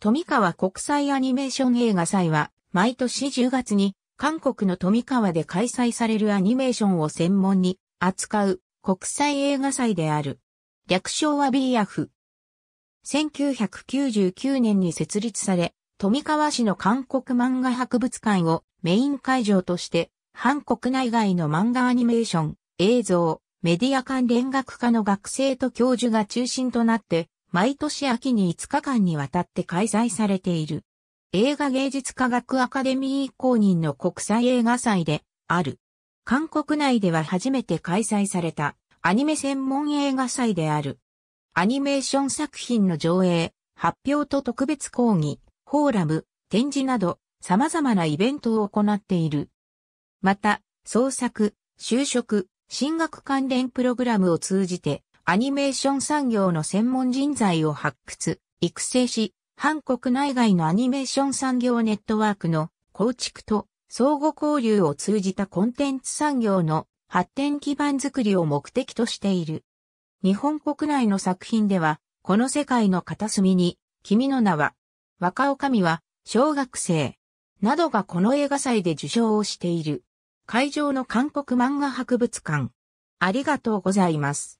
富川国際アニメーション映画祭は、毎年10月に、韓国の富川で開催されるアニメーションを専門に扱う国際映画祭である。略称は BF。1999年に設立され、富川市の韓国漫画博物館をメイン会場として、韓国内外の漫画アニメーション、映像、メディア関連学科の学生と教授が中心となって毎年秋に5日間にわたって開催されている。映画芸術科学アカデミー公認の国際映画祭である。韓国内では初めて開催されたアニメ専門映画祭である。アニメーション作品の上映、発表と特別講義、フォーラム、展示など様々なイベントを行っている。また、創作、就職、進学関連プログラムを通じてアニメーション産業の専門人材を発掘、育成し、韓国内外のアニメーション産業ネットワークの構築と相互交流を通じたコンテンツ産業の発展基盤づくりを目的としている。日本国内の作品では、この世界の片隅に、君の名は、若女みは、小学生、などがこの映画祭で受賞をしている。会場の韓国漫画博物館。ありがとうございます。